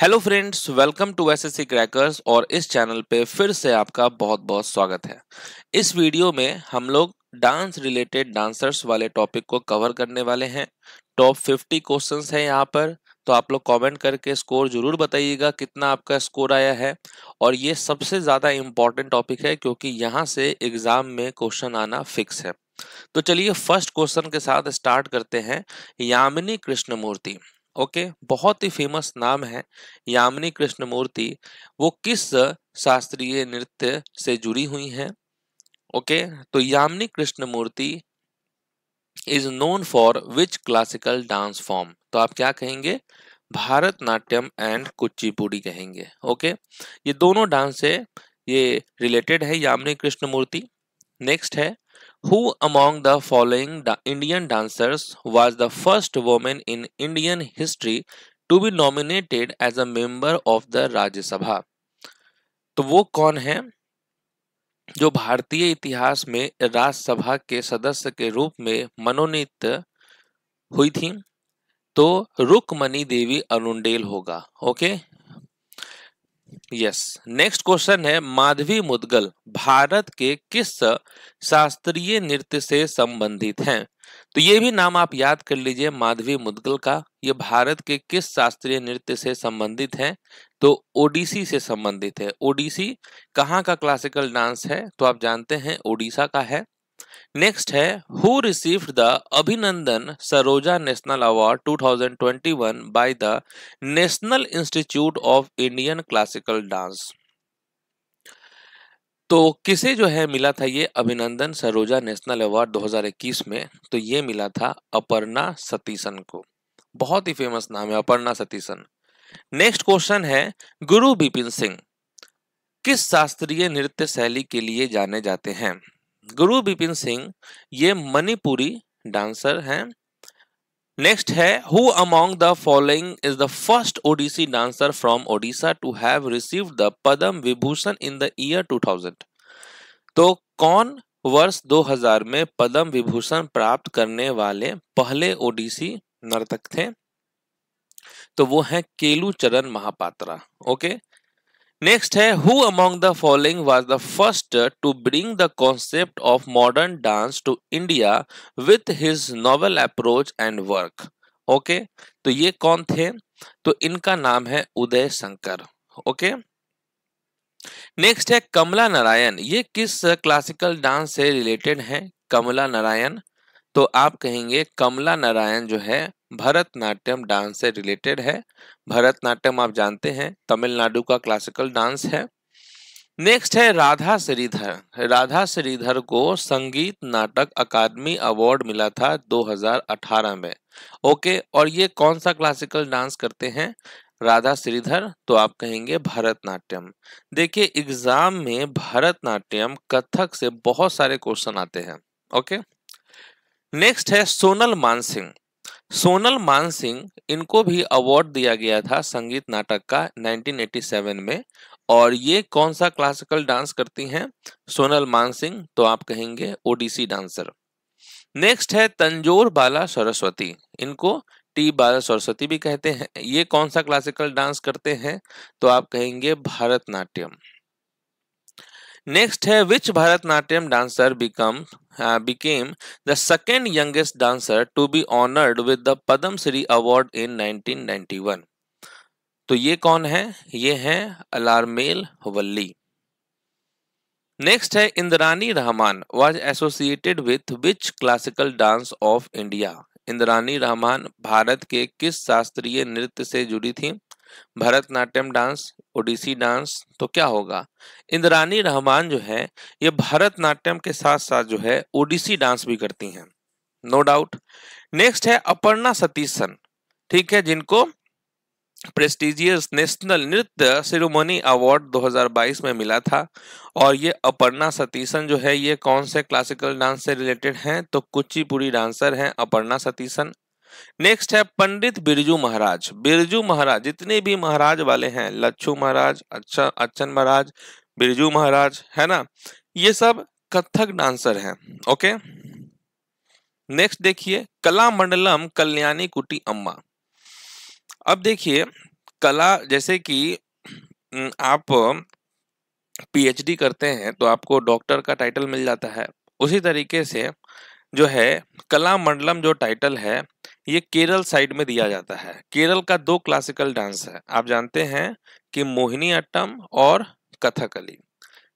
Hello friends welcome to SSC crackers और इस channel पे फिर से आपका बहुत बहुत स्वागत है इस वीडियो में हम लोग डांस रिलेटेड डांसर्स वाले टॉपिक को कवर करने वाले हैं टॉप 50 क्वेश्चंस हैं यहाँ पर तो आप लोग कमेंट करके स्कोर जरूर बताइएगा कितना आपका स्कोर आया है और ये सबसे ज़्यादा इम्पॉर्टेंट टॉपिक है क्योंकि यहाँ से एग्ज़ाम में क्वेश्चन आना फिक्स है तो चलिए फर्स्ट क्वेश्चन के साथ स्टार्ट करते हैं यामिनी कृष्णमूर्ति ओके बहुत ही फेमस नाम है यामिनी कृष्णमूर्ति वो किस शास्त्रीय नृत्य से जुड़ी हुई हैं ओके तो Yamini Krishnamurthy is known for which classical dance form तो आप क्या कहेंगे भारतनाट्यम एंड कुचिपुड़ी कहेंगे ओके ये दोनों डांस से ये रिलेटेड है यामिनी कृष्णमूर्ति नेक्स्ट है Who among the following the Indian dancers was the first woman in Indian history to be nominated as a member of the Rajya Sabha? तो वो कौन है जो भारतीय इतिहास में राज्यसभा के सदस्य के रूप में मनोनीत हुई थी तो रुकमणि देवी अरुंडेल होगा ओके यस नेक्स्ट क्वेश्चन है माधवी मुदगल भारत के किस शास्त्रीय नृत्य से संबंधित हैं तो ये भी नाम आप याद कर लीजिए माधवी मुदगल का ये भारत के किस शास्त्रीय नृत्य से संबंधित हैं तो ओडिसी से संबंधित है ओडिसी कहाँ का क्लासिकल डांस है तो आप जानते हैं ओडिशा का है नेक्स्ट है who received the Abhinandan Saroja national award 2021 by the national institute of Indian classical dance तो किसे जो है मिला था ये अभिनंदन सरोजा नेशनल अवार्ड 2021 में तो ये मिला था अपर्णा सतीशन को बहुत ही फेमस नाम है अपर्णा सतीशन नेक्स्ट क्वेश्चन है गुरु बिपिन सिंह किस शास्त्रीय नृत्य शैली के लिए जाने जाते हैं गुरु बिपिन सिंह ये मणिपुरी डांसर हैं नेक्स्ट है who among the following is the first Odissi dancer from Odisha to have receive the Padma Vibhushan in the year 2000 तो कौन वर्ष 2000 में पद्म विभूषण प्राप्त करने वाले पहले ओडिसी नर्तक थे तो वो है केलू चरण महापात्रा ओके नेक्स्ट है who among the following was the first to bring the concept of modern dance to India with his novel approach and work okay तो ये कौन थे तो इनका नाम है उदय शंकर ओके नेक्स्ट है कमला नारायण ये किस क्लासिकल डांस से रिलेटेड है कमला नारायण तो आप कहेंगे कमला नारायण जो है भरतनाट्यम डांस से रिलेटेड है भरतनाट्यम आप जानते हैं तमिलनाडु का क्लासिकल डांस है नेक्स्ट है राधा श्रीधर राधा श्रीधर को संगीत नाटक अकादमी अवार्ड मिला था 2018 में ओके और ये कौन सा क्लासिकल डांस करते हैं राधा श्रीधर तो आप कहेंगे भरतनाट्यम देखिए एग्जाम में भरतनाट्यम कथक से बहुत सारे क्वेश्चन आते हैं ओके नेक्स्ट है सोनल मानसिंह सोनल मान सिंह इनको भी अवार्ड दिया गया था संगीत नाटक का 1987 में और ये कौन सा क्लासिकल डांस करती हैं सोनल मान सिंह तो आप कहेंगे ओडिसी डांसर नेक्स्ट है तंजोर बाला सरस्वती इनको टी बाला सरस्वती भी कहते हैं ये कौन सा क्लासिकल डांस करते हैं तो आप कहेंगे भारतनाट्यम नेक्स्ट है which Bharatanatyam dancer become became uh, became the second youngest dancer to be honored with the Padam Shri Award in 1991. तो ये कौन है ये है अलारमेल वल्ली नेक्स्ट है Indrani Rahman was associated with which classical dance of India Indrani Rahman Bharat के किस शास्त्रीय नृत्य से जुड़ी थी भरतनाट्यम डांस ओडिसी डांस तो क्या होगा इंद्रानी रहमान जो है ये भरतनाट्यम के साथ साथ जो है ओडिसी डांस भी करती हैं नो डाउट नेक्स्ट है अपर्णा सतीशन ठीक है जिनको prestigious national Nritya Shiromani award 2022 में मिला था और ये अपर्णा सतीशन जो है ये कौन से क्लासिकल डांस से रिलेटेड हैं तो कुचिपुरी डांसर हैं अपर्णा सतीशन नेक्स्ट है पंडित बिरजू महाराज बिरजू महाराज जितने भी महाराज वाले हैं लच्छू महाराज अच्छा अच्छन महाराज बिरजू महाराज है ना ये सब कथक डांसर हैं ओके नेक्स्ट देखिए कला मंडलम कल्याणी कुटी अम्मा अब देखिए कला जैसे कि आप पीएचडी करते हैं तो आपको डॉक्टर का टाइटल मिल जाता है उसी तरीके से जो है कला मंडलम जो टाइटल है ये केरल साइड में दिया जाता है केरल का दो क्लासिकल डांस है आप जानते हैं कि मोहिनी अट्टम और कथकली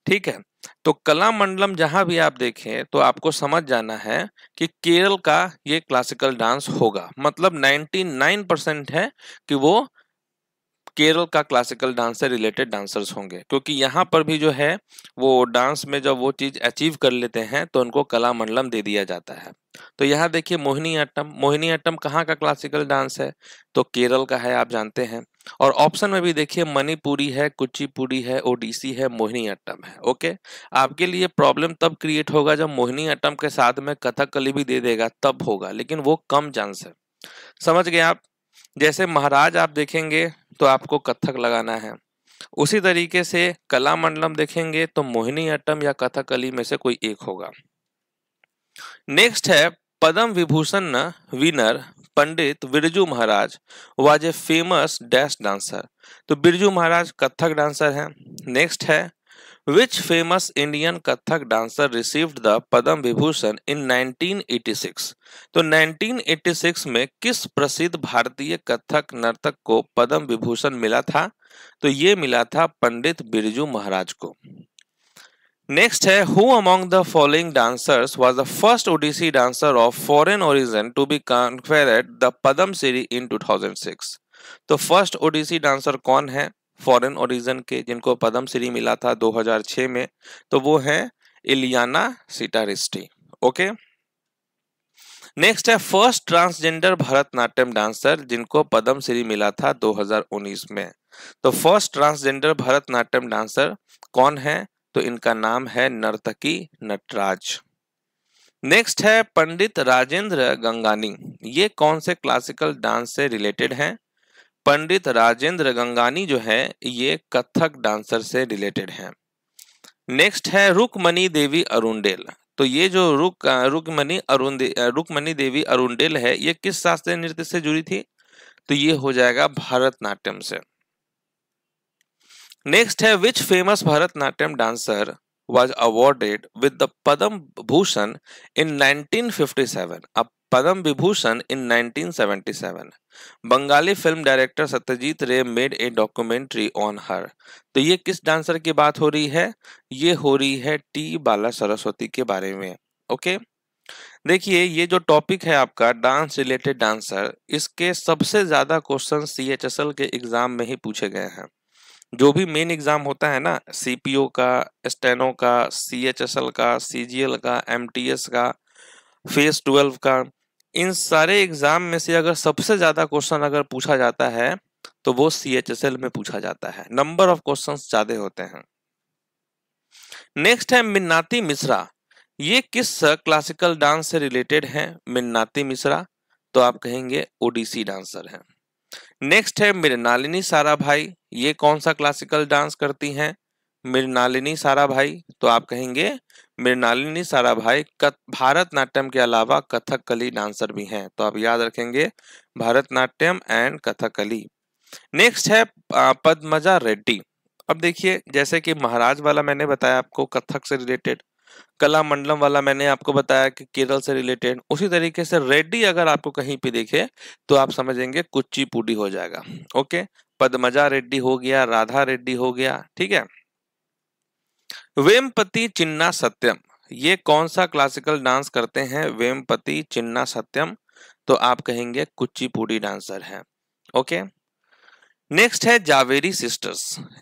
ठीक है तो कला मंडलम जहां भी आप देखें तो आपको समझ जाना है कि केरल का ये क्लासिकल डांस होगा मतलब 99 परसेंट है कि वो केरल का क्लासिकल डांस से रिलेटेड डांसर्स होंगे क्योंकि यहाँ पर भी जो है वो डांस में जब वो चीज़ अचीव कर लेते हैं तो उनको कला मंडलम दे दिया जाता है तो यहाँ देखिए मोहिनी अट्टम मोहिनी आटम कहाँ का क्लासिकल डांस है तो केरल का है आप जानते हैं और ऑप्शन में भी देखिए मणिपुरी है कुचिपुड़ी है ओडिसी है मोहिनी आटम है ओके आपके लिए प्रॉब्लम तब क्रिएट होगा जब मोहिनी आटम के साथ में कथकली भी दे देगा तब होगा लेकिन वो कम चांस है समझ गए आप जैसे महाराज आप देखेंगे तो आपको कथक लगाना है उसी तरीके से कला मंडलम देखेंगे तो मोहिनी अट्टम या कथकली में से कोई एक होगा नेक्स्ट है Padma Vibhushan winner Pandit Birju Maharaj was a famous dash dancer तो बिरजू महाराज कथक डांसर हैं नेक्स्ट है Which famous Indian Kathak dancer received the Padam Vibhushan in 1986? तो 1986 में किस प्रसिद्ध भारतीय कथक नर्तक को पद्म विभूषण मिला था तो ये मिला था पंडित बिरजू महाराज को नेक्स्ट है who among the following dancers was the first Odissi dancer of foreign origin to be conquered the Padma Shri in 2006 तो फर्स्ट ओडिसी डांसर कौन है फॉरेन ओरिजन के जिनको पद्म श्री मिला था 2006 में तो वो है इलियाना सिटारिस्टी ओके नेक्स्ट है फर्स्ट ट्रांसजेंडर भरतनाट्यम डांसर जिनको पद्म श्री मिला था 2019 में तो फर्स्ट ट्रांसजेंडर भरतनाट्यम डांसर कौन है तो इनका नाम है नर्तकी नटराज नेक्स्ट है पंडित राजेंद्र गंगानी ये कौन से क्लासिकल डांस से रिलेटेड हैं पंडित राजेंद्र गंगानी जो है ये कथक डांसर से रिलेटेड हैं नेक्स्ट है रुकमणि देवी अरुणेल तो ये जो रुक रुकमणि अरुण रुकमणि देवी अरुणेल है ये किस शास्त्रीय नृत्य से जुड़ी थी तो ये हो जाएगा भरतनाट्यम से नेक्स्ट है which famous Bharatanatyam dancer was awarded with the Padam Bhushan in 1957, a Padam Vibhushan in 1977. Bengali film director Satyajit Ray made a documentary on her तो ये किस डांसर की बात हो रही है ये हो रही है टी बाला सरस्वती के बारे में ओके देखिए ये जो टॉपिक है आपका डांस रिलेटेड डांसर इसके सबसे ज्यादा क्वेश्चन सी के एग्जाम में ही पूछे गए हैं जो भी मेन एग्जाम होता है ना सीपीओ का स्टेनो e का सीएचएसएल का सीजीएल का एमटीएस का फेस ट्वेल्व का इन सारे एग्जाम में से अगर सबसे ज्यादा क्वेश्चन अगर पूछा जाता है तो वो सीएचएसएल में पूछा जाता है नंबर ऑफ क्वेश्चन ज्यादा होते हैं नेक्स्ट है मिन्नाती मिश्रा ये किस क्लासिकल डांस से रिलेटेड है मिन्नाती मिश्रा तो आप कहेंगे ओडिसी डांसर हैं नेक्स्ट है मृणालिनी सारा भाई ये कौन सा क्लासिकल डांस करती हैं मृणालिनी सारा भाई तो आप कहेंगे मृणालिनी सारा भाई भारतनाट्यम के अलावा कथकली डांसर भी हैं तो आप याद रखेंगे भारतनाट्यम एंड कथकली नेक्स्ट है पद्मजा रेड्डी अब देखिए जैसे कि महाराज वाला मैंने बताया आपको कथक से रिलेटेड कला मंडलम वाला मैंने आपको बताया कि केरल से रिलेटेड उसी तरीके से रेड्डी अगर आपको कहीं पे देखे तो आप समझेंगे कुचिपुडी हो जाएगा ओके पद्मजा रेड्डी हो गया राधा रेड्डी हो गया ठीक है वेमपति चिन्ना सत्यम ये कौन सा क्लासिकल डांस करते हैं वेमपति चिन्ना सत्यम तो आप कहेंगे कुचिपुड़ी डांसर है ओके okay? नेक्स्ट है जावेरी सिस्टर्स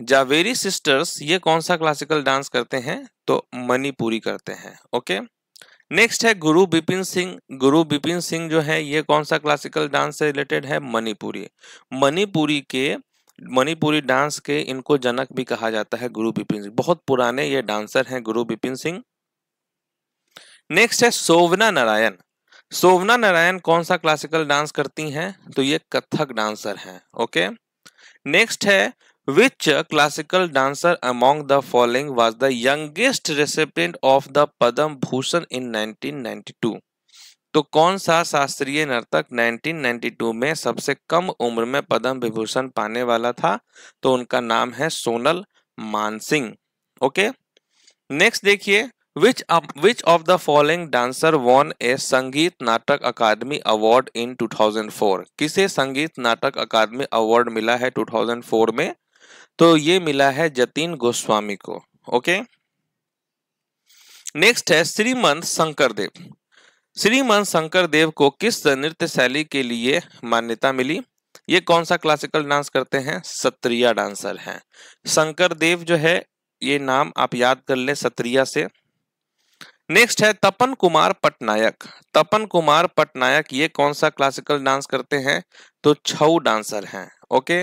जावेरी सिस्टर्स ये कौन सा क्लासिकल डांस करते हैं तो मणिपुरी करते हैं ओके नेक्स्ट है गुरु बिपिन सिंह गुरु बिपिन सिंह जो है ये कौन सा क्लासिकल डांस से रिलेटेड है मणिपुरी मणिपुरी के मणिपुरी डांस के इनको जनक भी कहा जाता है गुरु बिपिन सिंह बहुत पुराने ये डांसर हैं गुरु बिपिन सिंह नेक्स्ट है सोवना नारायण सोवना नारायण कौन सा क्लासिकल डांस करती हैं तो ये कथक डांसर हैं ओके okay? नेक्स्ट है which classical dancer among the following was the youngest recipient of the Padma Bhushan in 1992 तो कौन सा शास्त्रीय नर्तक 1992 में सबसे कम उम्र में पद्म विभूषण पाने वाला था तो उनका नाम है सोनल मानसिंह ओके नेक्स्ट देखिए Which um, which of the following dancer won a Sangeet Natak Academy Award in 2004? किसे संगीत नाटक अकादमी अवार्ड मिला है 2004 में तो ये मिला है जतीन गोस्वामी को ओके नेक्स्ट है श्रीमंत शंकर देव श्रीमंत शंकर देव को किस नृत्य शैली के लिए मान्यता मिली ये कौन सा क्लासिकल डांस करते हैं सत्रिया डांसर हैं शंकर देव जो है ये नाम आप याद कर ले सत्रिया से नेक्स्ट है तपन कुमार पटनायक तपन कुमार पटनायक ये कौन सा क्लासिकल डांस करते हैं तो छऊ डांसर हैं ओके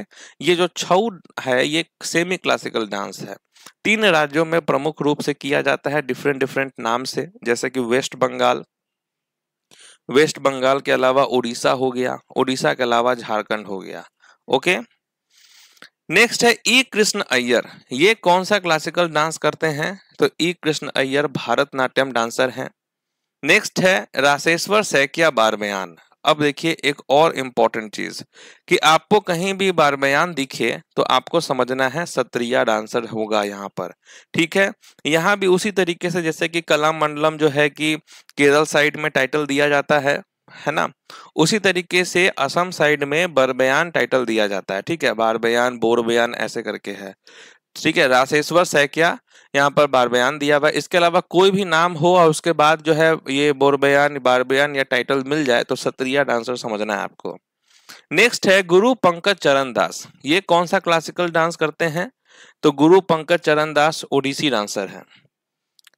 ये जो छऊ है ये सेमी क्लासिकल डांस है तीन राज्यों में प्रमुख रूप से किया जाता है डिफरेंट डिफरेंट नाम से जैसे कि वेस्ट बंगाल वेस्ट बंगाल के अलावा उड़ीसा हो गया उड़ीसा के अलावा झारखंड हो गया ओके okay? नेक्स्ट है ई कृष्ण अय्यर ये कौन सा क्लासिकल डांस करते हैं तो ई कृष्ण अय्यर भारतनाट्यम डांसर हैं नेक्स्ट है राशेश्वर सैकिया बयान अब देखिए एक और इम्पोर्टेंट चीज कि आपको कहीं भी बयान दिखे तो आपको समझना है सत्रिया डांसर होगा यहाँ पर ठीक है यहाँ भी उसी तरीके से जैसे कि कला मंडलम जो है कि केरल साइड में टाइटल दिया जाता है है ना उसी तरीके से असम साइड में बरबयान टाइटल दिया जाता है ठीक है बारबयान बोरबयान ऐसे करके है ठीक है राशेश्वर सैकिया यहाँ पर बारबयान दिया हुआ इसके अलावा कोई भी नाम हो और उसके बाद जो है ये बोरबयान बारबयान या टाइटल मिल जाए तो सत्रिया डांसर समझना है आपको नेक्स्ट है गुरु पंकज चरण दास ये कौन सा क्लासिकल डांस करते हैं तो गुरु पंकज चरण दास ओडिसी डांसर है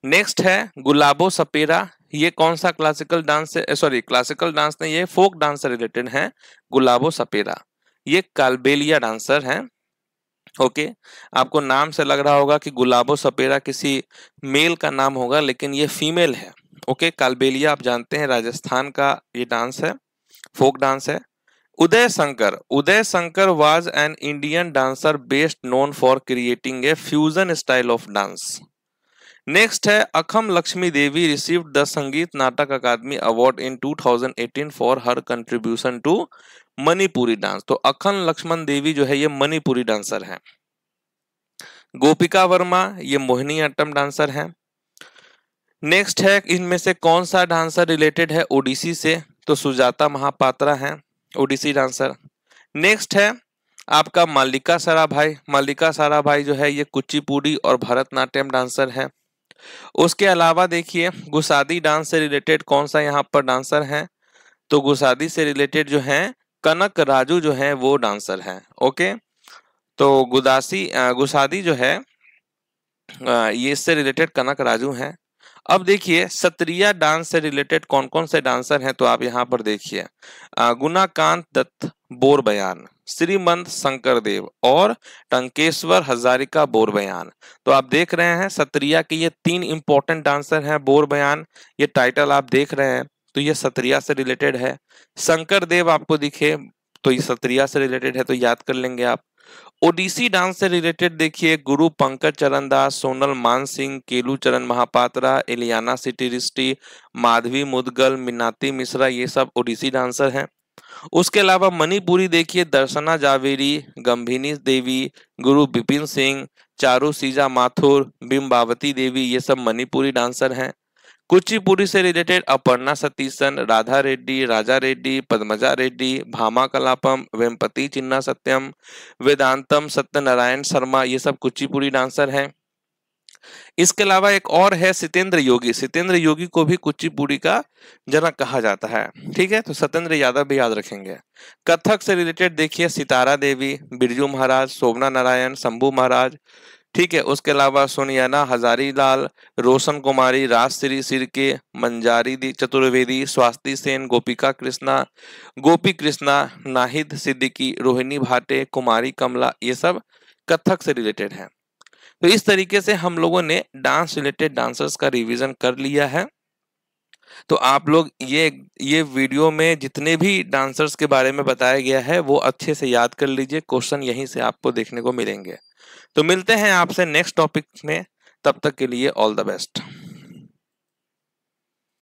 नेक्स्ट है गुलाबो सपेरा ये कौन सा क्लासिकल डांस से सॉरी क्लासिकल डांस नहीं ये फोक डांस से रिलेटेड है गुलाबो सपेरा ये कालबेलिया डांसर है ओके okay. आपको नाम से लग रहा होगा कि गुलाबो सपेरा किसी मेल का नाम होगा लेकिन ये फीमेल है ओके okay. कालबेलिया आप जानते हैं राजस्थान का ये डांस है फोक डांस है Uday Shankar Uday Shankar was an Indian dancer best known for creating a fusion style of dance next है Akham Lakshmi Devi received the Sangeet Natak Akademi award in 2018 for her contribution to Manipuri dance तो अखम लक्ष्मण देवी जो है ये मणिपुरी डांसर हैं गोपिका वर्मा ये मोहिनी अट्टम डांसर हैं नेक्स्ट है इनमें से कौन सा डांसर रिलेटेड है ओडिसी से तो सुजाता महापात्रा है ओडिसी डांसर नेक्स्ट है आपका मालिका सारा भाई मालिका सारा भाई जो है ये कुचिपुड़ी और भरतनाट्यम डांसर है उसके अलावा देखिए गुसादी डांस से रिलेटेड कौन सा यहाँ पर डांसर है तो गुसादी से रिलेटेड जो है कनक राजू जो है वो डांसर है ओके तो गुदासी गुसादी जो है ये इससे रिलेटेड कनक राजू है अब देखिए सत्रिया डांस से रिलेटेड कौन कौन से डांसर हैं तो आप यहाँ पर देखिए गुनाकांत दत्त बोर बयान श्रीमंत शंकर देव और टंकेश्वर हजारिका बोर बयान तो आप देख रहे हैं सत्रिया के ये तीन इंपॉर्टेंट डांसर हैं बोर बयान ये टाइटल आप देख रहे हैं तो ये सत्रिया से रिलेटेड है शंकर देव आपको दिखे तो ये सत्रिया से रिलेटेड है तो याद कर लेंगे आप ओडिसी डांस से रिलेटेड देखिए गुरु पंकज चरण दास सोनल मान सिंह केलू चरण महापात्रा एलियाना सिटी रिस्टी माधवी मुदगल मिनाती मिश्रा ये सब ओडिसी डांसर हैं उसके अलावा मणिपुरी देखिए दर्शना जावेरी गंभीनी देवी गुरु बिपिन सिंह चारू सीजा माथुर बिम्बावती देवी ये सब मणिपुरी डांसर हैं कुचिपुरी से रिलेटेड अपर्णा सतीशन राधा रेड्डी राजा रेड्डी पद्मजा रेड्डी भामा कलापम वेम्पति चिन्ना सत्यम वेदांतम सत्यनारायण शर्मा ये सब कुचिपुरी डांसर हैं इसके अलावा एक और है सितेंद्र योगी सितेंद्र योगी को भी कुचिपुड़ी का जनक कहा जाता है ठीक है तो सत्येंद्र यादव भी याद रखेंगे कथक से रिलेटेड देखिए सितारा देवी बिरजू महाराज शोभना नारायण शंभू महाराज ठीक है उसके अलावा सोनियाना हजारी लाल रोशन कुमारी राजश्री सिरके मंजारी चतुर्वेदी स्वास्थ्य सेन गोपिका कृष्णा गोपी कृष्णा नाहिद सिद्दीकी रोहिणी भाटे कुमारी कमला ये सब कथक से रिलेटेड है तो इस तरीके से हम लोगों ने डांस रिलेटेड डांसर्स का रिवीजन कर लिया है तो आप लोग ये ये वीडियो में जितने भी डांसर्स के बारे में बताया गया है वो अच्छे से याद कर लीजिए क्वेश्चन यहीं से आपको देखने को मिलेंगे तो मिलते हैं आपसे नेक्स्ट टॉपिक में तब तक के लिए ऑल द बेस्ट